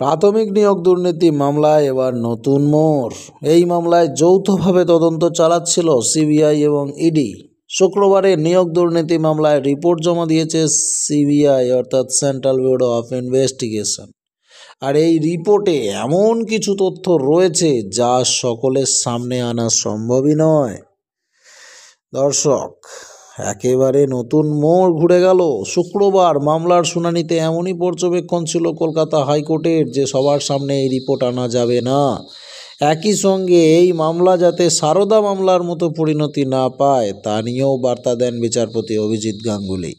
প্রাথমিক নিয়োগ দুর্নীতি মামলায় এবার নতুন মোড় এই মামলায় যৌথভাবে তদন্ত চালাচ্ছিল সিবিআই এবং ইডি শুক্রবারে নিয়োগ দুর্নীতি মামলায় রিপোর্ট জমা দিয়েছে সিবিআই অর্থাৎ সেন্ট্রাল ব্যুরো অফ ইনভেস্টিগেশন আর এই রিপোর্টে এমন কিছু তথ্য রয়েছে যা সকলের সামনে আনা সম্ভবই নয় দর্শক একেবারে নতুন মোড় ঘুরে গেল শুক্রবার মামলার শুনানিতে এমনই পর্যবেক্ষণ ছিল কলকাতা হাইকোর্টের যে সবার সামনে এই রিপোর্ট আনা যাবে না একই সঙ্গে এই মামলা যাতে সারদা মামলার মতো পরিণতি না পায় তা নিয়েও বার্তা দেন বিচারপতি অভিজিৎ গাঙ্গুলি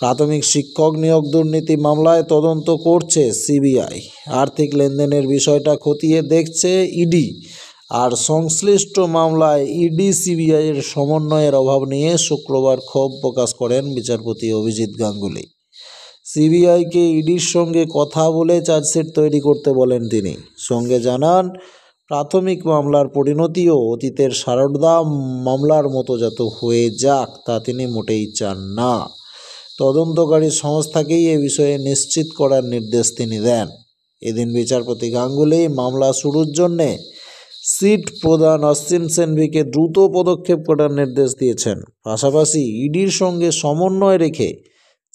প্রাথমিক শিক্ষক নিয়োগ দুর্নীতি মামলায় তদন্ত করছে সিবিআই আর্থিক লেনদেনের বিষয়টা খতিয়ে দেখছে ইডি আর সংশ্লিষ্ট মামলায় ইডি সিবিআইয়ের সমন্বয়ের অভাব নিয়ে শুক্রবার ক্ষোভ প্রকাশ করেন বিচারপতি অভিজিৎ গাঙ্গুলি সিবিআইকে ইডির সঙ্গে কথা বলে চার্জশিট তৈরি করতে বলেন তিনি সঙ্গে জানান প্রাথমিক মামলার পরিণতিও অতীতের সারদা মামলার মতো যত হয়ে যাক তা তিনি মোটেই চান না তদন্তকারী সংস্থাকেই এ বিষয়ে নিশ্চিত করার নির্দেশ তিনি দেন এদিন বিচারপতি গাঙ্গুলি মামলা শুরুর জন্যে সিট প্রদান অসীম সেনভিকে দ্রুত পদক্ষেপ করার নির্দেশ দিয়েছেন পাশাপাশি ইডির সঙ্গে সমন্বয় রেখে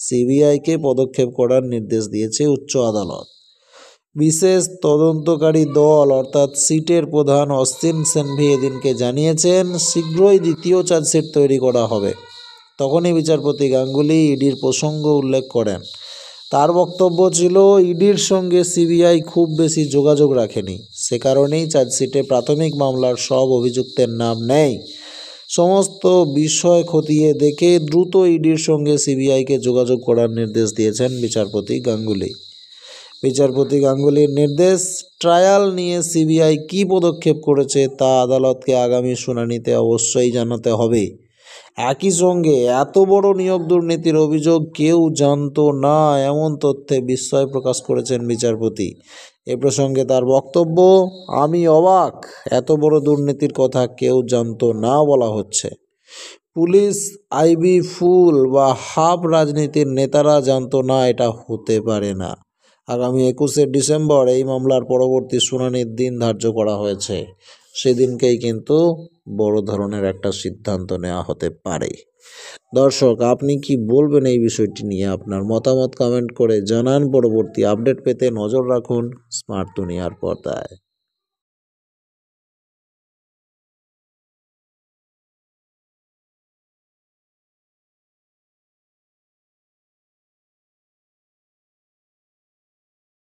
সিবিআইকে পদক্ষেপ করার নির্দেশ দিয়েছে উচ্চ আদালত বিশেষ তদন্তকারী দল অর্থাৎ সিটের প্রধান অসীম সেনভি এদিনকে জানিয়েছেন শীঘ্রই দ্বিতীয় চার্জশিট তৈরি করা হবে তখনই বিচারপতি গাঙ্গুলি ইডির প্রসঙ্গ উল্লেখ করেন তার বক্তব্য ছিল ইডির সঙ্গে সিবিআই খুব বেশি যোগাযোগ রাখেনি সে কারণেই চার্জশিটে প্রাথমিক মামলার সব অভিযুক্তের নাম নেয় সমস্ত বিষয় খতিয়ে দেখে দ্রুত ইডির সঙ্গে সিবিআইকে যোগাযোগ করার নির্দেশ দিয়েছেন বিচারপতি গাঙ্গুলি বিচারপতি গাঙ্গুলির নির্দেশ ট্রায়াল নিয়ে সিবিআই কি পদক্ষেপ করেছে তা আদালতকে আগামী শুনানিতে অবশ্যই জানাতে হবে একই সঙ্গে এত বড় নিয়োগ দুর্নীতির অভিযোগ কেউ জানত না এমন তথ্যে বিস্ময় প্রকাশ করেছেন বিচারপতি এ প্রসঙ্গে তার বক্তব্য আমি অবাক এত বড় দুর্নীতির কথা কেউ জানত না বলা হচ্ছে পুলিশ আইবি ফুল বা হাফ রাজনীতির নেতারা জানত না এটা হতে পারে না আগামী একুশে ডিসেম্বর এই মামলার পরবর্তী শুনানির দিন ধার্য করা হয়েছে সেদিনকেই কিন্তু বড় ধরনের একটা সিদ্ধান্ত নেওয়া হতে পারে দর্শক আপনি কি বলবেন এই বিষয়টি নিয়ে আপনার মতামত কমেন্ট করে জানান পরবর্তী আপডেট পেতে নজর রাখুন স্মার্ট দুনিয়ার পর্দায়